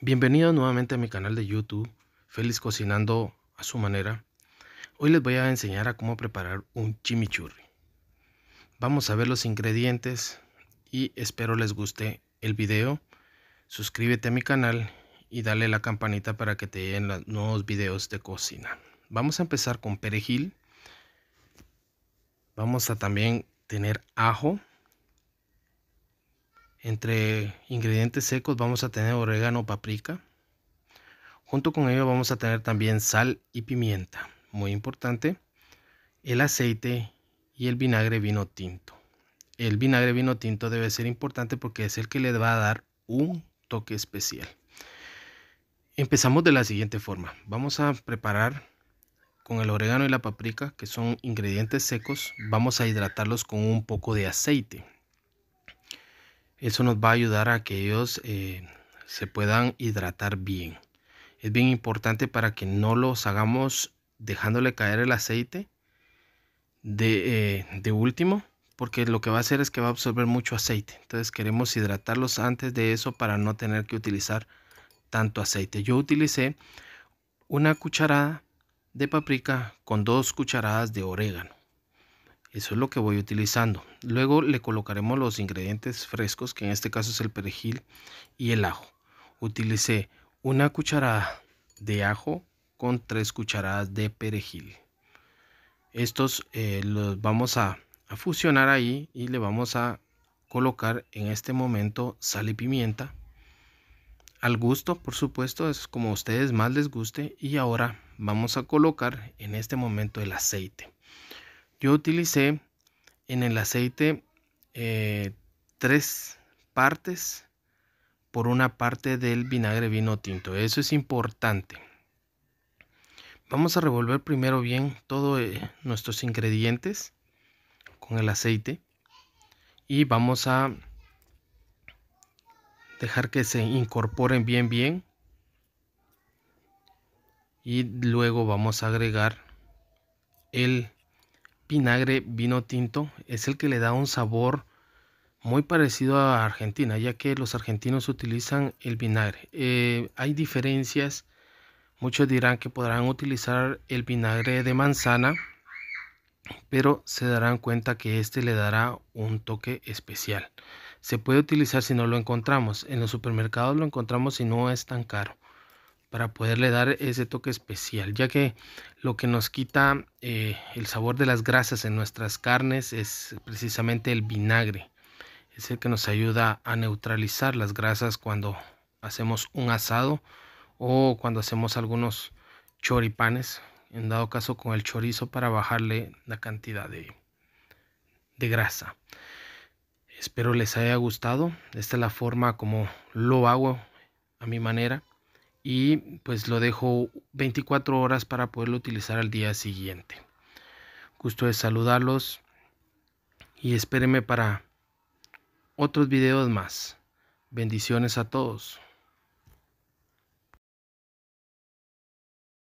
Bienvenido nuevamente a mi canal de YouTube, Feliz Cocinando a su manera. Hoy les voy a enseñar a cómo preparar un chimichurri. Vamos a ver los ingredientes y espero les guste el video. Suscríbete a mi canal y dale la campanita para que te lleguen los nuevos videos de cocina. Vamos a empezar con perejil. Vamos a también tener ajo. Entre ingredientes secos vamos a tener orégano, paprika. Junto con ello vamos a tener también sal y pimienta, muy importante. El aceite y el vinagre vino tinto. El vinagre vino tinto debe ser importante porque es el que le va a dar un toque especial. Empezamos de la siguiente forma. Vamos a preparar con el orégano y la paprika, que son ingredientes secos, vamos a hidratarlos con un poco de aceite. Eso nos va a ayudar a que ellos eh, se puedan hidratar bien. Es bien importante para que no los hagamos dejándole caer el aceite de, eh, de último porque lo que va a hacer es que va a absorber mucho aceite. Entonces queremos hidratarlos antes de eso para no tener que utilizar tanto aceite. Yo utilicé una cucharada de paprika con dos cucharadas de orégano. Eso es lo que voy utilizando. Luego le colocaremos los ingredientes frescos, que en este caso es el perejil y el ajo. Utilicé una cucharada de ajo con tres cucharadas de perejil. Estos eh, los vamos a, a fusionar ahí y le vamos a colocar en este momento sal y pimienta. Al gusto, por supuesto, es como a ustedes más les guste. Y ahora vamos a colocar en este momento el aceite yo utilicé en el aceite eh, tres partes por una parte del vinagre vino tinto. Eso es importante. Vamos a revolver primero bien todos eh, nuestros ingredientes con el aceite y vamos a dejar que se incorporen bien bien y luego vamos a agregar el vinagre vino tinto es el que le da un sabor muy parecido a Argentina, ya que los argentinos utilizan el vinagre. Eh, hay diferencias, muchos dirán que podrán utilizar el vinagre de manzana, pero se darán cuenta que este le dará un toque especial. Se puede utilizar si no lo encontramos. En los supermercados lo encontramos si no es tan caro para poderle dar ese toque especial, ya que lo que nos quita eh, el sabor de las grasas en nuestras carnes es precisamente el vinagre. Es el que nos ayuda a neutralizar las grasas cuando hacemos un asado o cuando hacemos algunos choripanes, en dado caso con el chorizo para bajarle la cantidad de, de grasa. Espero les haya gustado. Esta es la forma como lo hago a mi manera y pues lo dejo 24 horas para poderlo utilizar al día siguiente. Gusto de saludarlos y espérenme para otros videos más. Bendiciones a todos.